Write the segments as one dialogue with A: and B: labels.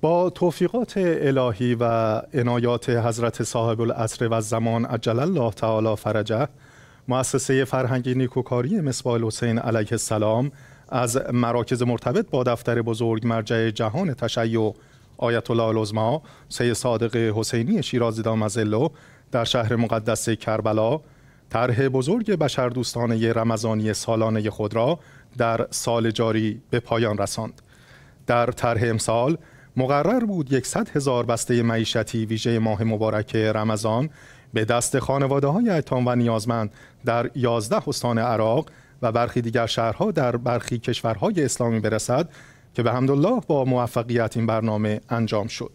A: با توفیقات الهی و عنایات حضرت صاحب العصر و زمان عجل الله تعالی فرجه مؤسسه فرهنگی نیکوکاری مصباح حسین علیه السلام از مراکز مرتبط با دفتر بزرگ مرجع جهان تشیع آیت الله العظما سی صادق حسینی شیرازی دامزلو در شهر مقدس کربلا طرح بزرگ بشر دوستانه رمضانی سالانه خود را در سال جاری به پایان رساند در طرح امسال مقرر بود 100 هزار بسته معیشتی ویژه ماه مبارک رمضان به دست خانواده های ایتام و نیازمند در یازده استان عراق و برخی دیگر شهرها در برخی کشورهای اسلامی برسد که به حمدالله با موفقیت این برنامه انجام شد.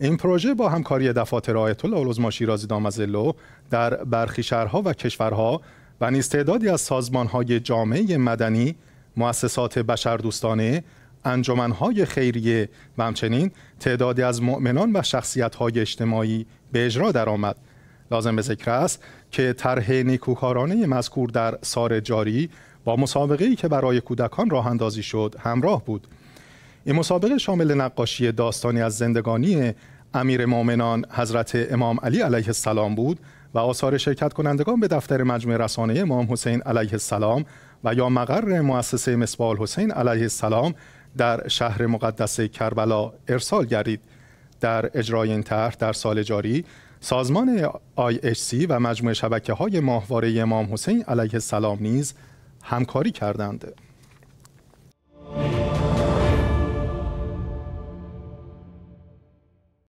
A: این پروژه با همکاری دفاتر آیت الله العظما شیرازی دامزلو در برخی شهرها و کشورها و نیز تعدادی از سازمانهای جامعه مدنی، مؤسسات بشردوستانه انجمنهای خیریه و همچنین تعدادی از مؤمنان و شخصیتهای اجتماعی به اجرا درآمد لازم به ذکر است که طرح نیکوکارانه مذکور در سار جاری با مسابقه که برای کودکان راه اندازی شد همراه بود این مسابقه شامل نقاشی داستانی از زندگانی امیر مؤمنان حضرت امام علی علیه السلام بود و آثار شرکت کنندگان به دفتر مجموعه رسانه امام حسین علیه السلام و یا مقر مؤسسه مصباح حسین علیه السلام در شهر مقدس کربلا ارسال گردید در اجرای این طرح در سال جاری سازمان IHC و مجموعه شبکه های ماهواره امام حسین علیه السلام نیز همکاری کردند.